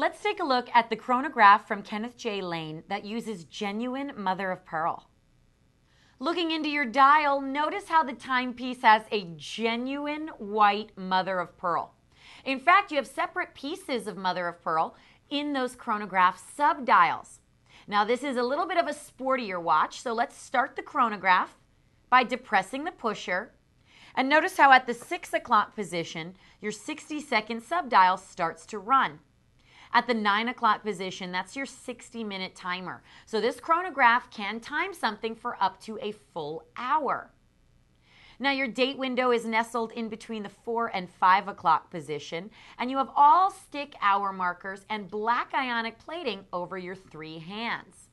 Let's take a look at the chronograph from Kenneth J. Lane that uses genuine mother of pearl. Looking into your dial, notice how the timepiece has a genuine white mother of pearl. In fact, you have separate pieces of mother of pearl in those chronograph subdials. Now, this is a little bit of a sportier watch, so let's start the chronograph by depressing the pusher. And notice how at the 6 o'clock position, your 60 second subdial starts to run at the 9 o'clock position. That's your 60 minute timer. So this chronograph can time something for up to a full hour. Now, your date window is nestled in between the 4 and 5 o'clock position, and you have all stick hour markers and black ionic plating over your three hands.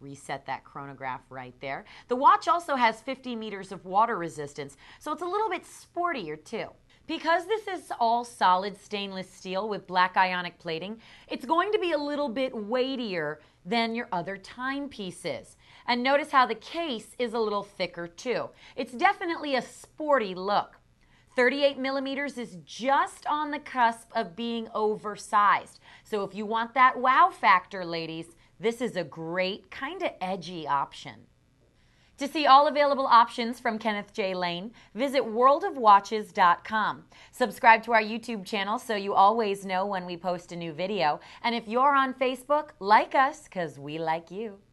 Reset that chronograph right there. The watch also has 50 meters of water resistance, so it's a little bit sportier, too. Because this is all solid stainless steel with black ionic plating, it's going to be a little bit weightier than your other timepieces. And notice how the case is a little thicker too. It's definitely a sporty look. 38 millimeters is just on the cusp of being oversized. So if you want that wow factor, ladies, this is a great kind of edgy option. To see all available options from Kenneth J. Lane, visit worldofwatches.com. Subscribe to our YouTube channel so you always know when we post a new video. And if you're on Facebook, like us because we like you.